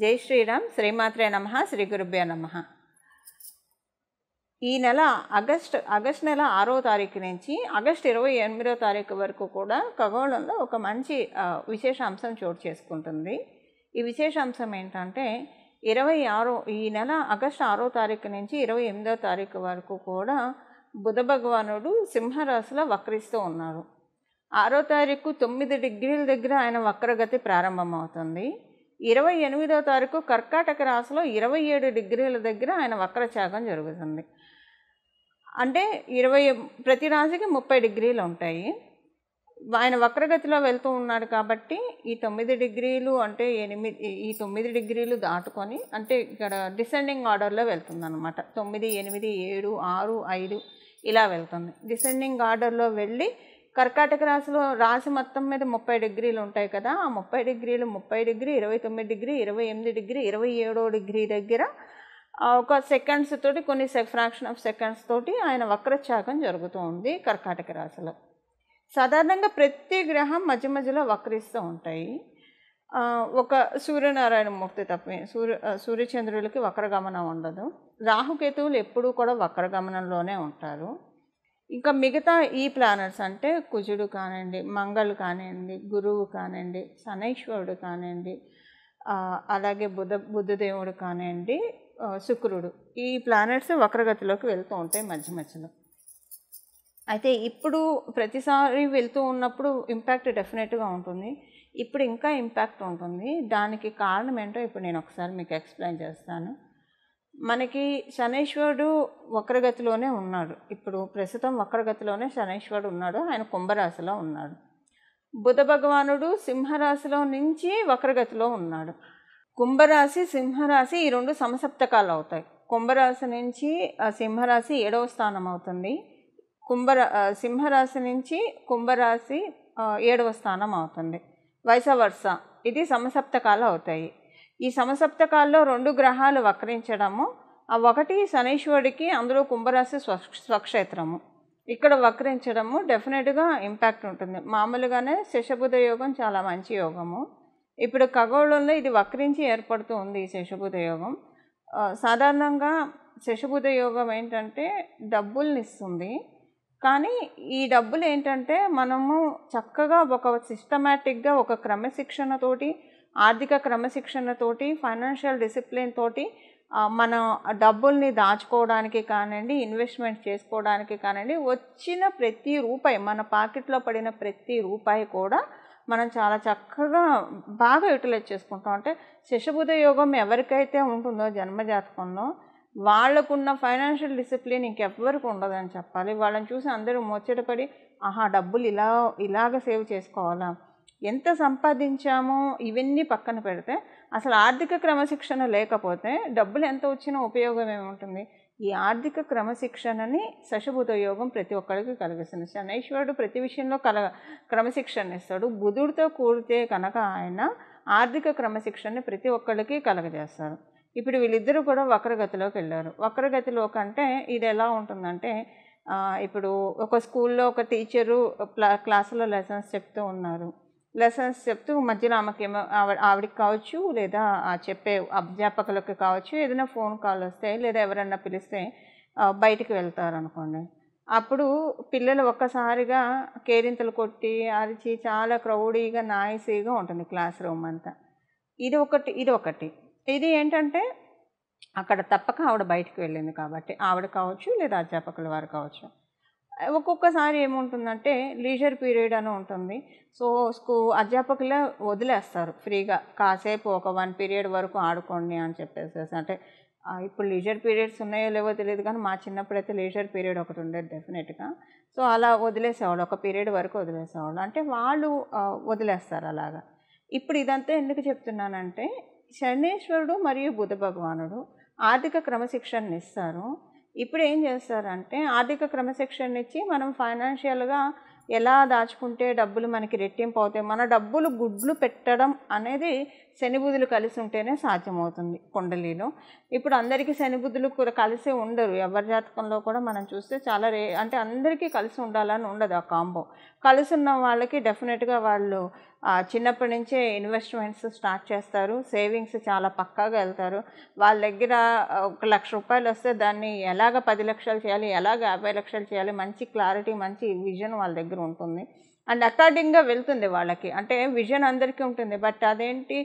జై శ్రీరామ్ శ్రీమాత్రే నమ శ్రీ గురుభ్యో నమ ఈ నెల ఆగస్ట్ ఆగస్ట్ నెల ఆరో తారీఖు నుంచి ఆగస్ట్ ఇరవై ఎనిమిదో తారీఖు వరకు కూడా ఖగోళంలో ఒక మంచి విశేషాంశం చోటు చేసుకుంటుంది ఈ విశేషాంశం ఏంటంటే ఇరవై ఆరో ఈ నెల ఆగస్ట్ ఆరో తారీఖు నుంచి ఇరవై ఎనిమిదో తారీఖు వరకు కూడా బుధ భగవానుడు సింహరాశిలో వక్రిస్తూ ఉన్నారు ఆరో తారీఖు తొమ్మిది డిగ్రీల దగ్గర ఆయన వక్రగతి ప్రారంభమవుతుంది ఇరవై ఎనిమిదో తారీఖు కర్కాటక రాశిలో ఇరవై ఏడు డిగ్రీల దగ్గర ఆయన వక్రచాగం జరుగుతుంది అంటే ఇరవై ప్రతి రాశికి ముప్పై డిగ్రీలు ఉంటాయి ఆయన వక్రగతిలో వెళ్తూ ఉన్నాడు కాబట్టి ఈ తొమ్మిది డిగ్రీలు అంటే ఎనిమిది ఈ తొమ్మిది డిగ్రీలు దాటుకొని అంటే ఇక్కడ డిసెండింగ్ ఆర్డర్లో వెళ్తుంది అనమాట తొమ్మిది ఎనిమిది ఏడు ఆరు ఐదు ఇలా వెళ్తుంది డిసెండింగ్ ఆర్డర్లో వెళ్ళి కర్కాటక రాశిలో రాశి మొత్తం మీద ముప్పై డిగ్రీలు ఉంటాయి కదా ఆ ముప్పై డిగ్రీలు ముప్పై డిగ్రీ ఇరవై తొమ్మిది డిగ్రీ ఇరవై ఎనిమిది డిగ్రీ ఇరవై ఏడో డిగ్రీ దగ్గర ఒక సెకండ్స్ తోటి కొన్ని ఫ్రాక్షన్ ఆఫ్ సెకండ్స్ తోటి ఆయన వక్రచాకం జరుగుతూ ఉంది కర్కాటక రాశిలో సాధారణంగా ప్రతి గ్రహం మధ్య మధ్యలో వక్రిస్తూ ఉంటాయి ఒక సూర్యనారాయణ మూర్తి తప్ప సూర్య సూర్యచంద్రులకి వక్రగమనం ఉండదు రాహుకేతువులు ఎప్పుడూ కూడా వక్రగమనంలోనే ఉంటారు ఇంకా మిగతా ఈ ప్లానెట్స్ అంటే కుజుడు కానివ్వండి మంగళ్ కానివ్వండి గురువు కానివ్వండి శనైశ్వరుడు కానివ్వండి అలాగే బుధ బుద్ధదేవుడు కానివ్వండి శుక్రుడు ఈ ప్లానెట్స్ వక్రగతిలోకి వెళ్తూ ఉంటాయి మధ్య మధ్యలో అయితే ఇప్పుడు ప్రతిసారి వెళ్తూ ఉన్నప్పుడు ఇంపాక్ట్ డెఫినెట్గా ఉంటుంది ఇప్పుడు ఇంకా ఇంపాక్ట్ ఉంటుంది దానికి కారణం ఏంటో ఇప్పుడు నేను ఒకసారి మీకు ఎక్స్ప్లెయిన్ చేస్తాను మనకి శనేశ్వరుడు వక్రగతిలోనే ఉన్నాడు ఇప్పుడు ప్రస్తుతం వక్రగతిలోనే శనేశ్వరుడు ఉన్నాడు ఆయన కుంభరాశిలో ఉన్నాడు బుధ భగవానుడు సింహరాశిలో నుంచి వక్రగతిలో ఉన్నాడు కుంభరాశి సింహరాశి ఈ రెండు సమసప్తకాలు అవుతాయి కుంభరాశి నుంచి సింహరాశి ఏడవ స్థానం అవుతుంది కుంభరా సింహరాశి నుంచి కుంభరాశి ఏడవ స్థానం అవుతుంది వయస ఇది సమసప్తకాలు అవుతాయి ఈ సమసప్తకాల్లో రెండు గ్రహాలు వక్రించడము ఆ ఒకటి శనీశ్వరుడికి అందులో కుంభరాశి స్వక్షేత్రము ఇక్కడ వక్రించడము డెఫినెట్గా ఇంపాక్ట్ ఉంటుంది మామూలుగానే శశబుధ యోగం చాలా మంచి యోగము ఇప్పుడు ఖగోళంలో ఇది వక్రించి ఏర్పడుతూ ఉంది ఈ శశబుధ యోగం సాధారణంగా శశబుధ యోగం ఏంటంటే డబ్బుల్ని ఇస్తుంది కానీ ఈ డబ్బులు ఏంటంటే మనము చక్కగా ఒక సిస్టమేటిక్గా ఒక క్రమశిక్షణతోటి ఆర్థిక క్రమశిక్షణతోటి ఫైనాన్షియల్ డిసిప్లిన్ తోటి మన డబ్బుల్ని దాచుకోవడానికి కానివ్వండి ఇన్వెస్ట్మెంట్ చేసుకోవడానికి కానివ్వండి వచ్చిన ప్రతి రూపాయి మన పాకెట్లో పడిన ప్రతి రూపాయి కూడా మనం చాలా చక్కగా బాగా యూటిలైజ్ చేసుకుంటాం అంటే శశబుధ యోగం ఎవరికైతే ఉంటుందో జన్మజాతకంలో వాళ్ళకున్న ఫైనాన్షియల్ డిసిప్లిన్ ఇంకెవ్వరికి ఉండదని చెప్పాలి వాళ్ళని చూసి అందరూ ముచ్చటపడి ఆహా డబ్బులు ఇలా ఇలాగ సేవ్ చేసుకోవాలా ఎంత సంపాదించామో ఇవన్నీ పక్కన పెడితే అసలు ఆర్థిక క్రమశిక్షణ లేకపోతే డబ్బులు ఎంత వచ్చినా ఉపయోగం ఏముంటుంది ఈ ఆర్థిక క్రమశిక్షణని సశభూత యోగం ప్రతి ఒక్కరికి కలిగిస్తుంది శనైశ్వరుడు ప్రతి విషయంలో కల క్రమశిక్షణ ఇస్తాడు బుధుడితో కూడితే కనుక ఆయన ఆర్థిక క్రమశిక్షణని ప్రతి ఒక్కరికి కలగజేస్తారు ఇప్పుడు వీళ్ళిద్దరూ కూడా వక్రగతిలోకి వెళ్ళారు వక్రగతిలో కంటే ఇది ఎలా ఉంటుందంటే ఇప్పుడు ఒక స్కూల్లో ఒక టీచరు క్లాసులో లెసన్స్ చెప్తూ ఉన్నారు లెసన్స్ చెప్తూ మధ్యలో ఆమెకేమో ఆవిడకి కావచ్చు లేదా చెప్పే అధ్యాపకులకి కావచ్చు ఏదైనా ఫోన్ కాల్ వస్తే లేదా ఎవరన్నా పిలిస్తే బయటికి వెళ్తారనుకోండి అప్పుడు పిల్లలు ఒక్కసారిగా కేరింతలు కొట్టి అరిచి చాలా క్రౌడీగా నాయిసీగా ఉంటుంది క్లాస్ రూమ్ అంతా ఇది ఒకటి ఇది ఒకటి ఇది ఏంటంటే అక్కడ తప్పక ఆవిడ బయటికి వెళ్ళింది కాబట్టి ఆవిడ కావచ్చు లేదా అధ్యాపకుల వారు కావచ్చు ఒక్కొక్కసారి ఏముంటుందంటే లీజర్ పీరియడ్ అని ఉంటుంది సో స్కూ అధ్యాపకులే వదిలేస్తారు ఫ్రీగా కాసేపు ఒక వన్ పీరియడ్ వరకు ఆడుకోండి అని చెప్పేసి అంటే ఇప్పుడు లీజర్ పీరియడ్స్ ఉన్నాయో లేవో తెలియదు కానీ మా చిన్నప్పుడు అయితే లీజర్ పీరియడ్ ఒకటి ఉండేది డెఫినెట్గా సో అలా వదిలేసేవాళ్ళు ఒక పీరియడ్ వరకు వదిలేసేవాళ్ళు అంటే వాళ్ళు వదిలేస్తారు అలాగా ఇప్పుడు ఇదంతా ఎందుకు చెప్తున్నానంటే శనేశ్వరుడు మరియు బుధ భగవానుడు ఆర్థిక క్రమశిక్షణనిస్తారు ఇప్పుడు ఏం చేస్తారంటే ఆర్థిక క్రమశిక్షణ ఇచ్చి మనం ఫైనాన్షియల్గా ఎలా దాచుకుంటే డబ్బులు మనకి రెట్టింపు అవుతాయి మన డబ్బులు గుడ్లు పెట్టడం అనేది శనిబుద్ధులు కలిసి ఉంటేనే సాధ్యమవుతుంది కుండలీలో ఇప్పుడు అందరికీ శనిబుద్ధులు కూడా కలిసి ఉండరు ఎవరి జాతకంలో కూడా మనం చూస్తే చాలా రే అంటే అందరికీ కలిసి ఉండాలని ఉండదు ఆ కాంబో కలిసి ఉన్న వాళ్ళకి డెఫినెట్గా వాళ్ళు చిన్నప్పటి నుంచే ఇన్వెస్ట్మెంట్స్ స్టార్ట్ చేస్తారు సేవింగ్స్ చాలా పక్కాగా వెళ్తారు వాళ్ళ దగ్గర ఒక లక్ష రూపాయలు వస్తే దాన్ని ఎలాగ పది లక్షలు చేయాలి ఎలాగ యాభై లక్షలు చేయాలి మంచి క్లారిటీ మంచి విజన్ వాళ్ళ దగ్గర ఉంటుంది అండ్ అకార్డింగ్గా వెళ్తుంది వాళ్ళకి అంటే విజన్ అందరికీ ఉంటుంది బట్ అదేంటి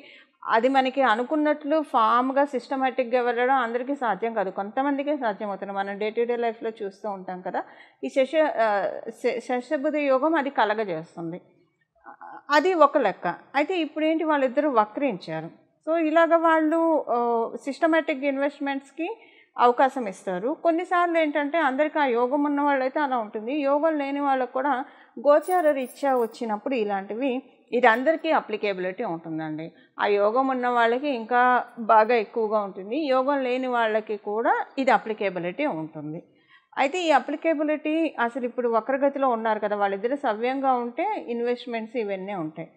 అది మనకి అనుకున్నట్లు ఫామ్గా సిస్టమేటిక్గా వెళ్ళడం అందరికీ సాధ్యం కాదు కొంతమందికే సాధ్యం అవుతుంది మనం డే టు డే లైఫ్లో చూస్తూ ఉంటాం కదా ఈ శశ శశబుధ యోగం అది కలగజేస్తుంది అది ఒక లెక్క అయితే ఇప్పుడు ఏంటి వాళ్ళిద్దరూ వక్రించారు సో ఇలాగ వాళ్ళు సిస్టమేటిక్ ఇన్వెస్ట్మెంట్స్కి అవకాశం ఇస్తారు కొన్నిసార్లు ఏంటంటే అందరికీ ఆ యోగం ఉన్న వాళ్ళైతే అలా ఉంటుంది యోగం లేని వాళ్ళకు కూడా గోచార రీత్యా వచ్చినప్పుడు ఇలాంటివి ఇది అందరికీ అప్లికేబిలిటీ ఉంటుందండి ఆ యోగం ఉన్న వాళ్ళకి ఇంకా బాగా ఎక్కువగా ఉంటుంది యోగం లేని వాళ్ళకి కూడా ఇది అప్లికేబిలిటీ ఉంటుంది అయితే ఈ అప్లికేబిలిటీ అసలు ఇప్పుడు వక్రగతిలో ఉన్నారు కదా వాళ్ళిద్దరు సవ్యంగా ఉంటే ఇన్వెస్ట్మెంట్స్ ఇవన్నీ ఉంటాయి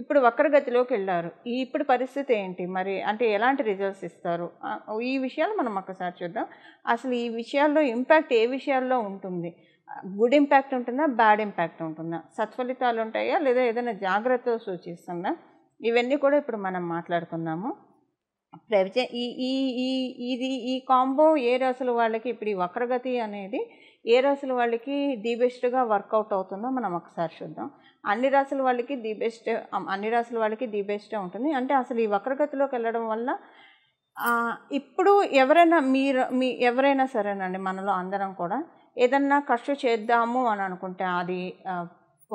ఇప్పుడు వక్రగతిలోకి వెళ్ళారు ఈ ఇప్పుడు పరిస్థితి ఏంటి మరి అంటే ఎలాంటి రిజల్ట్స్ ఇస్తారు ఈ విషయాలు మనం ఒక్కసారి చూద్దాం అసలు ఈ విషయాల్లో ఇంపాక్ట్ ఏ విషయాల్లో ఉంటుంది గుడ్ ఇంపాక్ట్ ఉంటుందా బ్యాడ్ ఇంపాక్ట్ ఉంటుందా సత్ఫలితాలు ఉంటాయా లేదా ఏదైనా జాగ్రత్త సూచిస్తుందా ఇవన్నీ కూడా ఇప్పుడు మనం మాట్లాడుకుందాము ప్రపంచ ఈ ఈ ఈ ఇది ఈ కాంబో ఏ రాసుల వాళ్ళకి ఇప్పుడు ఈ వక్రగతి అనేది ఏ రాసుల వాళ్ళకి ది బెస్ట్గా వర్కౌట్ అవుతుందో మనం ఒకసారి చూద్దాం అన్ని రాసుల వాళ్ళకి ది బెస్ట్ అన్ని రాసుల వాళ్ళకి ది బెస్టే ఉంటుంది అంటే అసలు ఈ వక్రగతిలోకి వెళ్ళడం వల్ల ఇప్పుడు ఎవరైనా మీరు మీ ఎవరైనా సరేనండి మనలో అందరం కూడా ఏదన్నా ఖర్చు చేద్దాము అని అనుకుంటే అది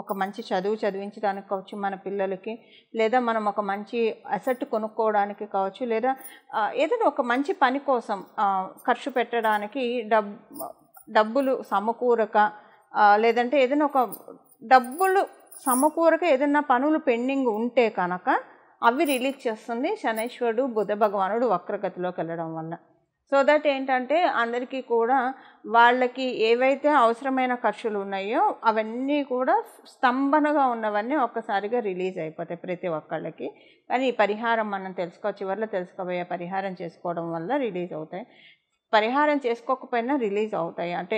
ఒక మంచి చదువు చదివించడానికి కావచ్చు మన పిల్లలకి లేదా మనం ఒక మంచి అసెట్ కొనుక్కోవడానికి కావచ్చు లేదా ఏదైనా ఒక మంచి పని కోసం ఖర్చు పెట్టడానికి డబ్ డబ్బులు సమకూరక లేదంటే ఏదైనా ఒక డబ్బులు సమకూరక ఏదైనా పనులు పెండింగ్ ఉంటే కనుక అవి రిలీజ్ చేస్తుంది శనేశ్వరుడు బుధ భగవానుడు వక్రగతిలోకి వెళ్ళడం వల్ల సో దట్ ఏంటంటే అందరికీ కూడా వాళ్ళకి ఏవైతే అవసరమైన ఖర్చులు ఉన్నాయో అవన్నీ కూడా స్తంభనగా ఉన్నవన్నీ ఒక్కసారిగా రిలీజ్ అయిపోతాయి ప్రతి ఒక్కళ్ళకి కానీ ఈ పరిహారం మనం తెలుసుకో చివరిలో తెలుసుకోబోయే పరిహారం చేసుకోవడం వల్ల రిలీజ్ అవుతాయి పరిహారం చేసుకోకపోయినా రిలీజ్ అవుతాయి అంటే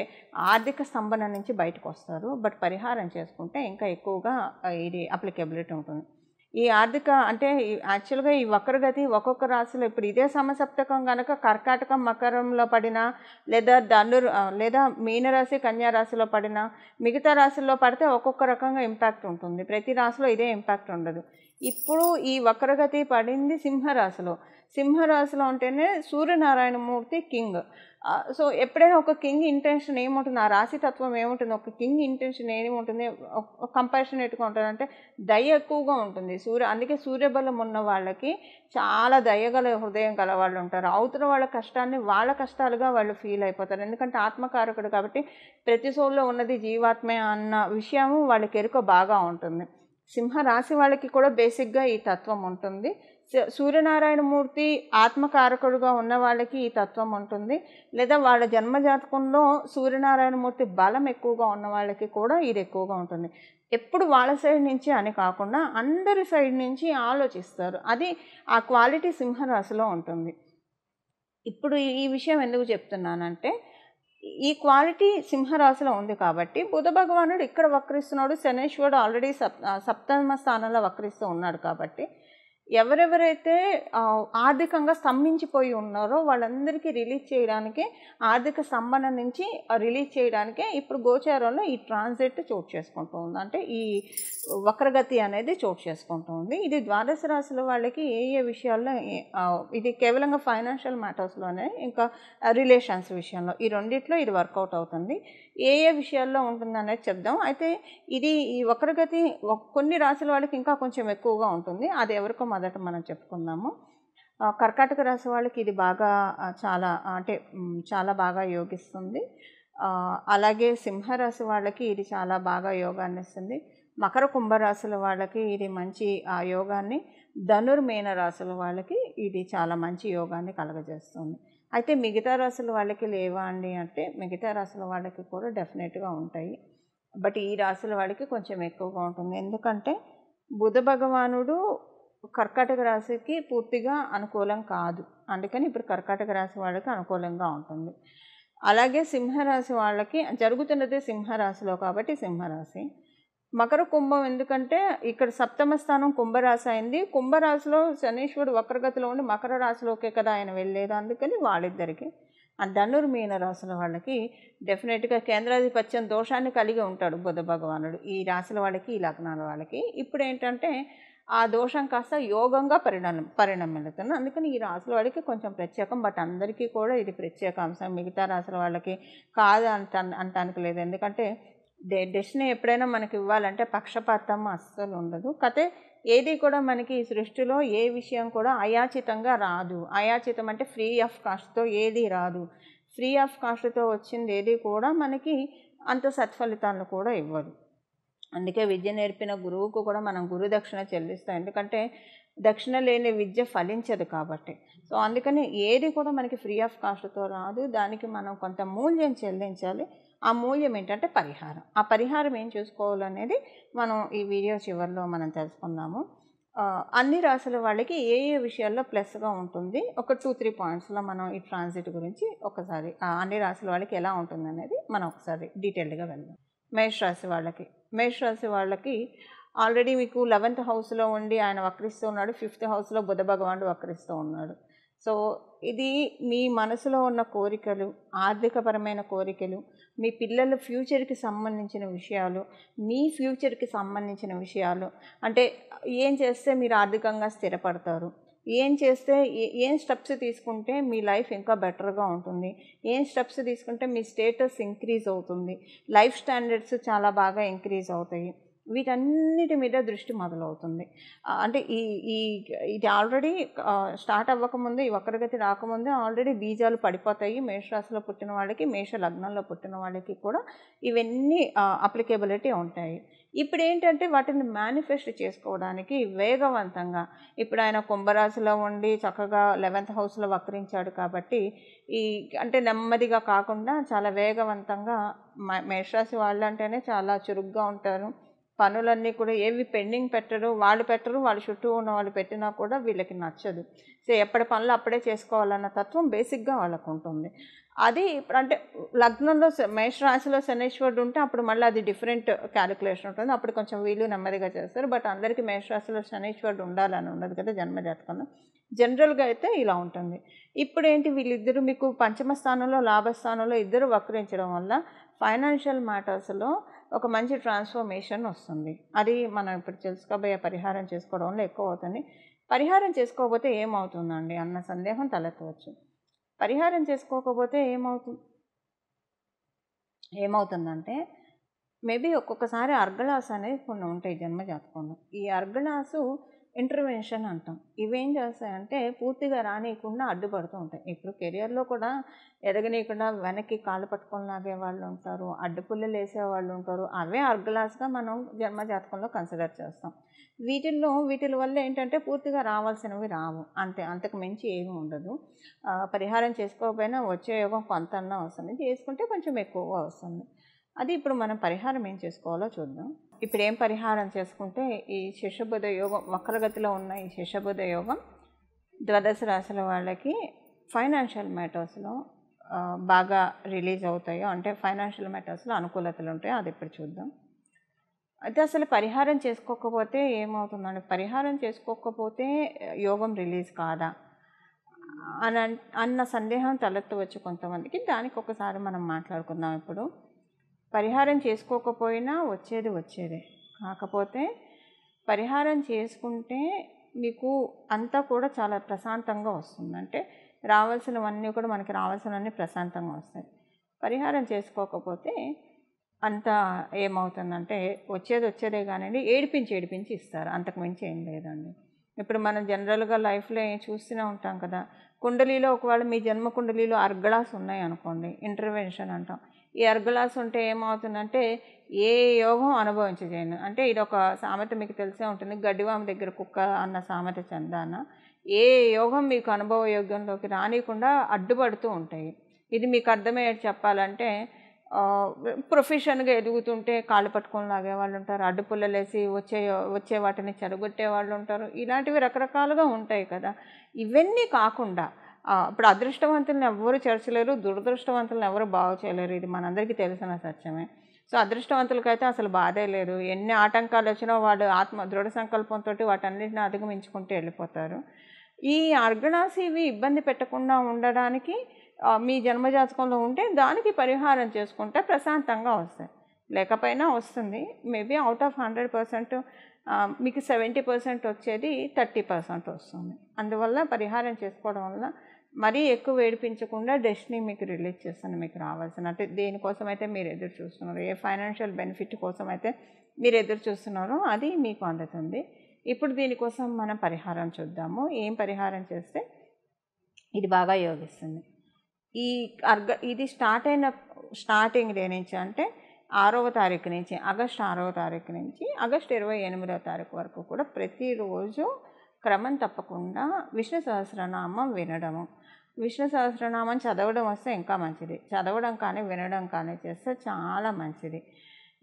ఆర్థిక స్తంభన నుంచి బయటకు వస్తారు బట్ పరిహారం చేసుకుంటే ఇంకా ఎక్కువగా ఇది అప్లికేబిలిటీ ఉంటుంది ఈ ఆర్థిక అంటే యాక్చువల్గా ఈ వక్రగతి ఒక్కొక్క రాశిలో ఇప్పుడు ఇదే సమసప్తకం కనుక కర్కాటకం మకరంలో పడినా లేదా ధను లేదా మీనరాశి కన్యా రాశిలో పడినా మిగతా రాశుల్లో పడితే ఒక్కొక్క రకంగా ఇంపాక్ట్ ఉంటుంది ప్రతి రాశిలో ఇదే ఇంపాక్ట్ ఉండదు ఇప్పుడు ఈ వక్రగతి పడింది సింహరాశిలో సింహరాశిలో ఉంటేనే సూర్యనారాయణమూర్తి కింగ్ సో ఎప్పుడైనా ఒక కింగ్ ఇంటెన్షన్ ఏముంటుంది ఆ రాశి తత్వం ఏముంటుంది ఒక కింగ్ ఇంటెన్షన్ ఏముంటుంది కంపాషనేట్గా ఉంటుంది అంటే దయ ఎక్కువగా ఉంటుంది సూర్య అందుకే సూర్యబలం ఉన్న వాళ్ళకి చాలా దయగల హృదయం గల వాళ్ళు ఉంటారు అవుతున్న వాళ్ళ కష్టాన్ని వాళ్ళ కష్టాలుగా వాళ్ళు ఫీల్ అయిపోతారు ఎందుకంటే ఆత్మకారకుడు కాబట్టి ప్రతి సోల్లో ఉన్నది జీవాత్మే అన్న విషయము వాళ్ళకి ఎరుక బాగా ఉంటుంది సింహ రాశి వాళ్ళకి కూడా బేసిక్గా ఈ తత్వం ఉంటుంది సూర్యనారాయణమూర్తి ఆత్మకారకుడుగా ఉన్న వాళ్ళకి ఈ తత్వం ఉంటుంది లేదా వాళ్ళ జన్మజాతకంలో సూర్యనారాయణమూర్తి బలం ఎక్కువగా ఉన్న వాళ్ళకి కూడా ఇది ఎక్కువగా ఉంటుంది ఎప్పుడు వాళ్ళ సైడ్ నుంచి అని కాకుండా అందరి సైడ్ నుంచి ఆలోచిస్తారు అది ఆ క్వాలిటీ సింహరాశిలో ఉంటుంది ఇప్పుడు ఈ విషయం ఎందుకు చెప్తున్నానంటే ఈ క్వాలిటీ సింహరాశిలో ఉంది కాబట్టి బుధ భగవానుడు ఇక్కడ వక్రిస్తున్నాడు శనేశ్వరుడు ఆల్రెడీ సప్ సప్తమ స్థానంలో వక్రిస్తూ ఉన్నాడు కాబట్టి ఎవరెవరైతే ఆర్థికంగా స్తంభించిపోయి ఉన్నారో వాళ్ళందరికీ రిలీజ్ చేయడానికి ఆర్థిక స్తంభన నుంచి రిలీజ్ చేయడానికే ఇప్పుడు గోచారంలో ఈ ట్రాన్సిట్ చోటు చేసుకుంటూ ఉంది అంటే ఈ వక్రగతి అనేది చోటు చేసుకుంటూ ఉంది ఇది ద్వాదశ రాశుల వాళ్ళకి ఏ ఏ విషయాల్లో ఇది కేవలంగా ఫైనాన్షియల్ మ్యాటర్స్లోనే ఇంకా రిలేషన్స్ విషయంలో ఈ రెండిట్లో ఇది వర్కౌట్ అవుతుంది ఏ ఏ విషయాల్లో అనేది చెప్దాం అయితే ఇది ఈ వక్రగతి కొన్ని రాశుల వాళ్ళకి ఇంకా కొంచెం ఎక్కువగా ఉంటుంది అది ఎవరికో మొదట మనం చెప్పుకుందాము కర్కాటక రాశి వాళ్ళకి ఇది బాగా చాలా అంటే చాలా బాగా యోగిస్తుంది అలాగే సింహరాశి వాళ్ళకి ఇది చాలా బాగా యోగాన్ని ఇస్తుంది మకర కుంభరాశుల వాళ్ళకి ఇది మంచి ఆ యోగాన్ని ధనుర్మీన రాశుల వాళ్ళకి ఇది చాలా మంచి యోగాన్ని కలగజేస్తుంది అయితే మిగతా రాశుల వాళ్ళకి లేవా అండి అంటే మిగతా రాశుల వాళ్ళకి కూడా డెఫినెట్గా ఉంటాయి బట్ ఈ రాశుల వాళ్ళకి కొంచెం ఎక్కువగా ఉంటుంది ఎందుకంటే బుధ భగవానుడు కర్కాటక రాశికి పూర్తిగా అనుకూలం కాదు అందుకని ఇప్పుడు కర్కాటక రాశి వాళ్ళకి అనుకూలంగా ఉంటుంది అలాగే సింహరాశి వాళ్ళకి జరుగుతున్నది సింహరాశిలో కాబట్టి సింహరాశి మకర కుంభం ఎందుకంటే ఇక్కడ సప్తమ స్థానం కుంభరాశి అయింది కుంభరాశిలో శనీశ్వరుడు వక్రగతిలో ఉండి మకర రాశిలోకే కదా ఆయన వెళ్ళేది అందుకని వాళ్ళిద్దరికి ఆ ధనుర్ మీన రాశుల వాళ్ళకి డెఫినెట్గా కేంద్రాధిపత్యం దోషాన్ని కలిగి ఉంటాడు బుద్ధ భగవానుడు ఈ రాశుల వాళ్ళకి ఈ లగ్నాల వాళ్ళకి ఇప్పుడు ఏంటంటే ఆ దోషం కాస్త యోగంగా పరిణామం పరిణమిస్తుంది అందుకని ఈ రాసుల వాడికి కొంచెం ప్రత్యేకం బట్ అందరికీ కూడా ఇది ప్రత్యేక అంశం మిగతా రాసుల వాళ్ళకి కాదు అంట అంటానికి లేదు ఎందుకంటే డె డెస్టినీ ఎప్పుడైనా మనకి ఇవ్వాలంటే పక్షపాతం అస్సలు ఉండదు కతే ఏది కూడా మనకి ఈ సృష్టిలో ఏ విషయం కూడా అయాచితంగా రాదు అయాచితం అంటే ఫ్రీ ఆఫ్ కాస్ట్తో ఏది రాదు ఫ్రీ ఆఫ్ కాస్ట్తో వచ్చింది ఏది కూడా మనకి అంత సత్ఫలితాలను కూడా ఇవ్వదు అందుకే విద్య నేర్పిన గురువుకు కూడా మనం గురుదక్షిణ చెల్లిస్తాం ఎందుకంటే దక్షిణ లేని విద్య ఫలించదు కాబట్టి సో అందుకని ఏది కూడా మనకి ఫ్రీ ఆఫ్ కాస్ట్తో రాదు దానికి మనం కొంత మూల్యం చెల్లించాలి ఆ మూల్యం ఏంటంటే పరిహారం ఆ పరిహారం ఏం చూసుకోవాలనేది మనం ఈ వీడియో చివరిలో మనం తెలుసుకున్నాము అన్ని రాసుల వాళ్ళకి ఏ ఏ విషయాల్లో ప్లస్గా ఉంటుంది ఒక టూ త్రీ పాయింట్స్లో మనం ఈ ట్రాన్సిట్ గురించి ఒకసారి అన్ని రాసుల వాళ్ళకి ఎలా ఉంటుంది అనేది మనం ఒకసారి డీటెయిల్డ్గా వెళ్దాం మేష్ రాశి వాళ్ళకి మేషరాశి వాళ్ళకి ఆల్రెడీ మీకు లెవెంత్ హౌస్లో ఉండి ఆయన వక్రిస్తూ ఉన్నాడు ఫిఫ్త్ హౌస్లో బుధ భగవానుడు వక్రిస్తూ ఉన్నాడు సో ఇది మీ మనసులో ఉన్న కోరికలు ఆర్థికపరమైన కోరికలు మీ పిల్లల ఫ్యూచర్కి సంబంధించిన విషయాలు మీ ఫ్యూచర్కి సంబంధించిన విషయాలు అంటే ఏం చేస్తే మీరు ఆర్థికంగా స్థిరపడతారు ఏం చేస్తే ఏం స్టెప్స్ తీసుకుంటే మీ లైఫ్ ఇంకా బెటర్గా ఉంటుంది ఏం స్టెప్స్ తీసుకుంటే మీ స్టేటస్ ఇంక్రీజ్ అవుతుంది లైఫ్ స్టాండర్డ్స్ చాలా బాగా ఇంక్రీజ్ అవుతాయి వీటన్నిటి మీద దృష్టి మొదలవుతుంది అంటే ఈ ఈ ఇది ఆల్రెడీ స్టార్ట్ అవ్వకముందే ఈ వక్రగతి రాకముందే ఆల్రెడీ బీజాలు పడిపోతాయి మేషరాశిలో పుట్టిన వాళ్ళకి మేష లగ్నంలో పుట్టిన వాళ్ళకి కూడా ఇవన్నీ అప్లికేబిలిటీ ఉంటాయి ఇప్పుడు ఏంటంటే వాటిని మేనిఫెస్ట్ చేసుకోవడానికి వేగవంతంగా ఇప్పుడు ఆయన కుంభరాశిలో ఉండి చక్కగా లెవెంత్ హౌస్లో వక్రించాడు కాబట్టి ఈ అంటే నెమ్మదిగా కాకుండా చాలా వేగవంతంగా మేషరాశి వాళ్ళంటేనే చాలా చురుగ్గా ఉంటారు పనులన్నీ కూడా ఏవి పెండింగ్ పెట్టరు వాళ్ళు పెట్టరు వాళ్ళ చుట్టూ ఉన్న వాళ్ళు పెట్టినా కూడా వీళ్ళకి నచ్చదు సో ఎప్పటి పనులు అప్పుడే చేసుకోవాలన్న తత్వం బేసిక్గా వాళ్ళకు ఉంటుంది అది అంటే లగ్నంలో మేషరాశిలో శనేశ్వరుడు ఉంటే అప్పుడు మళ్ళీ అది డిఫరెంట్ క్యాలిక్యులేషన్ ఉంటుంది అప్పుడు కొంచెం వీళ్ళు నెమ్మదిగా చేస్తారు బట్ అందరికీ మేషరాశిలో శనేశ్వరుడు ఉండాలని ఉండదు కదా జన్మజాతకంలో జనరల్గా అయితే ఇలా ఉంటుంది ఇప్పుడు ఏంటి వీళ్ళిద్దరూ మీకు పంచమ స్థానంలో లాభస్థానంలో ఇద్దరు వక్రించడం వల్ల ఫైనాన్షియల్ మ్యాటర్స్లో ఒక మంచి ట్రాన్స్ఫర్మేషన్ వస్తుంది అది మనం ఇప్పుడు తెలుసుకోబోయే పరిహారం చేసుకోవడంలో ఎక్కువ అవుతుంది పరిహారం చేసుకోకపోతే ఏమవుతుందండి అన్న సందేహం తలెత్తవచ్చు పరిహారం చేసుకోకపోతే ఏమవుతుంది ఏమవుతుందంటే మేబీ ఒక్కొక్కసారి అర్గలాస్ అనేది కొన్ని ఉంటాయి జన్మ జాతకంలో ఈ అర్గలాసు ఇంటర్వెన్షన్ అంటాం ఇవేం చేస్తాయంటే పూర్తిగా రానియకుండా అడ్డుపడుతూ ఉంటాయి ఇప్పుడు కెరియర్లో కూడా ఎదగనీయకుండా వెనక్కి కాళ్ళు పట్టుకొని లాగే వాళ్ళు ఉంటారు అడ్డుపుల్లలు వేసే వాళ్ళు ఉంటారు అవే అర్గ్లాస్గా మనం జన్మ జాతకంలో కన్సిడర్ చేస్తాం వీటిల్లో వీటి వల్ల ఏంటంటే పూర్తిగా రావాల్సినవి రావు అంతే అంతకు మించి ఏమి ఉండదు పరిహారం చేసుకోకపోయినా వచ్చే యోగం కొంత వస్తుంది చేసుకుంటే కొంచెం ఎక్కువగా వస్తుంది అది ఇప్పుడు మనం పరిహారం ఏం చేసుకోవాలో చూద్దాం ఇప్పుడు ఏం పరిహారం చేసుకుంటే ఈ శిష్యబుధ యోగం వక్రగతిలో ఉన్న ఈ శిష్యబుధ యోగం ద్వాదశ రాశుల వాళ్ళకి ఫైనాన్షియల్ మ్యాటర్స్లో బాగా రిలీజ్ అవుతాయో అంటే ఫైనాన్షియల్ మ్యాటర్స్లో అనుకూలతలు ఉంటాయో అది ఇప్పుడు చూద్దాం అయితే అసలు పరిహారం చేసుకోకపోతే ఏమవుతుందండి పరిహారం చేసుకోకపోతే యోగం రిలీజ్ కాదా అని అన్న సందేహం తలెత్తవచ్చు కొంతమందికి దానికి ఒకసారి మనం మాట్లాడుకుందాం ఇప్పుడు పరిహారం చేసుకోకపోయినా వచ్చేది వచ్చేదే కాకపోతే పరిహారం చేసుకుంటే మీకు అంతా కూడా చాలా ప్రశాంతంగా వస్తుంది అంటే రావాల్సినవన్నీ కూడా మనకి రావాల్సినవన్నీ ప్రశాంతంగా వస్తాయి పరిహారం చేసుకోకపోతే అంత ఏమవుతుందంటే వచ్చేది వచ్చేదే కానీ ఏడిపించి ఏడిపించి ఇస్తారు అంతకు మించి ఏం లేదండి ఇప్పుడు మనం జనరల్గా లైఫ్లో చూస్తూనే ఉంటాం కదా కుండలీలో ఒకవేళ మీ జన్మ కుండలీలో అర్గళాస్ ఉన్నాయి అనుకోండి ఇంటర్వెన్షన్ అంటాం ఈ అర్గలాస్ ఉంటే ఏమవుతుందంటే ఏ యోగం అనుభవించలేను అంటే ఇది ఒక సామెత మీకు తెలిసే ఉంటుంది గడ్డివామ దగ్గర కుక్క అన్న సామెత చందాన ఏ యోగం మీకు అనుభవ యోగ్యంలోకి రానియకుండా అడ్డుపడుతూ ఉంటాయి ఇది మీకు అర్థమయ్యేది చెప్పాలంటే ప్రొఫెషన్గా ఎదుగుతుంటే కాళ్ళు పట్టుకొని లాగే వాళ్ళు ఉంటారు అడ్డుపుల్లలేసి వచ్చే వచ్చే వాటిని చెరగొట్టే వాళ్ళు ఉంటారు ఇలాంటివి రకరకాలుగా ఉంటాయి కదా ఇవన్నీ కాకుండా ఇప్పుడు అదృష్టవంతులను ఎవ్వరు చేర్చలేరు దురదృష్టవంతులను ఎవరు బాగు చేయలేరు ఇది మనందరికీ తెలిసిన సత్యమే సో అదృష్టవంతులకైతే అసలు బాధే లేదు ఎన్ని ఆటంకాలు వచ్చినా వాళ్ళు ఆత్మ దృఢ సంకల్పంతో వాటన్నింటిని అధిగమించుకుంటూ వెళ్ళిపోతారు ఈ అర్గణాసి ఇవి ఇబ్బంది పెట్టకుండా ఉండడానికి మీ జన్మజాతకంలో ఉంటే దానికి పరిహారం చేసుకుంటే ప్రశాంతంగా వస్తాయి లేకపోయినా వస్తుంది maybe out of hundred percent మీకు సెవెంటీ పర్సెంట్ వచ్చేది థర్టీ పర్సెంట్ వస్తుంది అందువల్ల పరిహారం చేసుకోవడం వల్ల మరీ ఎక్కువ వేడిపించకుండా డెస్ట్ని మీకు రిలీజ్ చేస్తాను మీకు రావాల్సిన అంటే దేనికోసం అయితే మీరు ఎదురు చూస్తున్నారు ఏ ఫైనాన్షియల్ బెనిఫిట్ కోసం అయితే మీరు ఎదురు చూస్తున్నారో అది మీకు అందుతుంది ఇప్పుడు దీనికోసం మనం పరిహారం చూద్దాము ఏం పరిహారం చేస్తే ఇది బాగా యోగిస్తుంది ఈ అర్గ ఇది స్టార్ట్ అయిన స్టార్టింగ్ డే నుంచి అంటే ఆరవ తారీఖు నుంచి ఆగస్ట్ ఆరవ తారీఖు నుంచి ఆగస్ట్ ఇరవై ఎనిమిదవ తారీఖు వరకు కూడా ప్రతిరోజు క్రమం తప్పకుండా విష్ణు సహస్రనామం వినడము విష్ణు సహస్రనామం చదవడం వస్తే ఇంకా మంచిది చదవడం కానీ వినడం కానీ చేస్తే చాలా మంచిది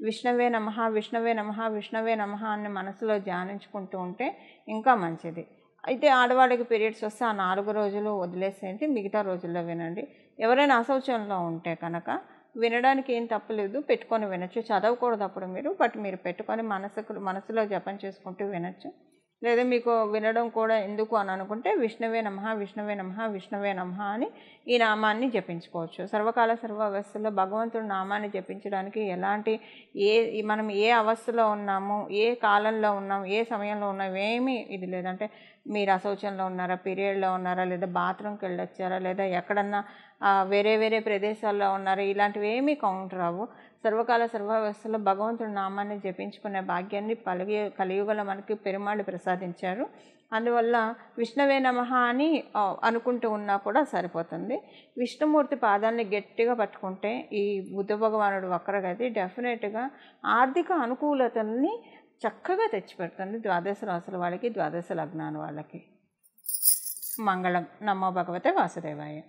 విష్ణవే నమ విష్ణవే నమ విష్ణవే నమ అని మనసులో ధ్యానించుకుంటూ ఉంటే ఇంకా మంచిది అయితే ఆడవాళ్ళకి పీరియడ్స్ వస్తే ఆ నాలుగు రోజులు వదిలేసేంటి మిగతా రోజుల్లో వినండి ఎవరైనా అసౌచంలో ఉంటే కనుక వినడానికి ఏం తప్పలేదు పెట్టుకొని వినొచ్చు చదవకూడదు అప్పుడు మీరు బట్ మీరు పెట్టుకొని మనసుకు మనసులో జపం చేసుకుంటూ వినొచ్చు లేదా మీకు వినడం కూడా ఎందుకు అని అనుకుంటే విష్ణువే నమ విష్ణువే నమ విష్ణువే నమ అని ఈ నామాన్ని జపించుకోవచ్చు సర్వకాల సర్వ అవస్థలో భగవంతుడు నామాన్ని జపించడానికి ఎలాంటి ఏ మనం ఏ అవస్థలో ఉన్నాము ఏ కాలంలో ఉన్నాము ఏ సమయంలో ఉన్నాము ఏమీ ఇది లేదంటే మీరు అశౌచంలో ఉన్నారా పీరియడ్లో ఉన్నారా లేదా బాత్రూమ్కి వెళ్ళొచ్చారా లేదా ఎక్కడన్నా వేరే వేరే ప్రదేశాల్లో ఉన్నారా ఇలాంటివి ఏమీ కౌంట్ రావు సర్వకాల సర్వవ్యవస్థలో భగవంతుడి నామాన్ని జపించుకునే భాగ్యాన్ని పలిగి కలియుగల మనకి పెరుమాళ్ళు ప్రసాదించారు అందువల్ల విష్ణువే నమ అని అనుకుంటూ ఉన్నా కూడా సరిపోతుంది విష్ణుమూర్తి పాదాన్ని గట్టిగా పట్టుకుంటే ఈ బుద్ధ భగవానుడు ఒక్కరగది డెఫినెట్గా ఆర్థిక అనుకూలతల్ని చక్కగా తెచ్చి పెడుతుంది ద్వాదశ రాసుల వాళ్ళకి ద్వాదశ లగ్నాల వాళ్ళకి మంగళం నమో భగవతే వాసుదేవాయ